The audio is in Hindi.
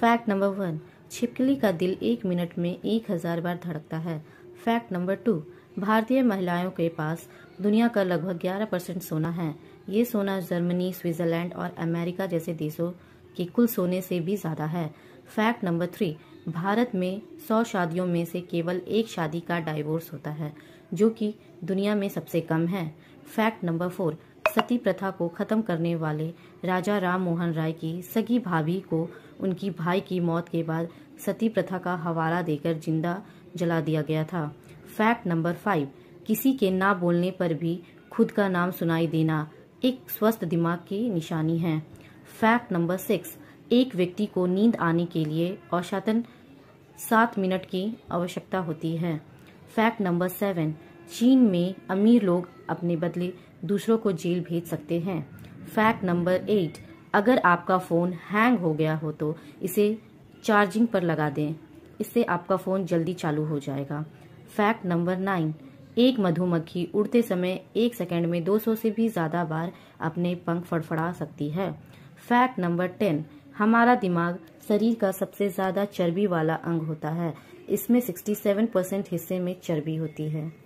फैक्ट नंबर वन छिपकली का दिल एक मिनट में एक हजार बार धड़कता है फैक्ट नंबर टू भारतीय महिलाओं के पास दुनिया का लगभग 11 परसेंट सोना है ये सोना जर्मनी स्विट्जरलैंड और अमेरिका जैसे देशों के कुल सोने से भी ज्यादा है फैक्ट नंबर थ्री भारत में सौ शादियों में से केवल एक शादी का डाइवोर्स होता है जो कि दुनिया में सबसे कम है फैक्ट नंबर फोर सती प्रथा को खत्म करने वाले राजा राम मोहन राय की सगी भाभी को उनकी भाई की मौत के बाद सती प्रथा का हवाला देकर जिंदा जला दिया गया था फैक्ट नंबर फाइव किसी के ना बोलने पर भी खुद का नाम सुनाई देना एक स्वस्थ दिमाग की निशानी है फैक्ट नंबर सिक्स एक व्यक्ति को नींद आने के लिए औसतन सात मिनट की आवश्यकता होती है फैक्ट नंबर सेवन चीन में अमीर लोग अपने बदले दूसरों को जेल भेज सकते हैं फैक्ट नंबर एट अगर आपका फ़ोन हैंग हो गया हो तो इसे चार्जिंग पर लगा दें इससे आपका फ़ोन जल्दी चालू हो जाएगा फैक्ट नंबर नाइन एक मधुमक्खी उड़ते समय एक सेकंड में 200 से भी ज़्यादा बार अपने पंख फड़फड़ा सकती है फैक्ट नंबर टेन हमारा दिमाग शरीर का सबसे ज़्यादा चर्बी वाला अंग होता है इसमें 67 परसेंट हिस्से में चर्बी होती है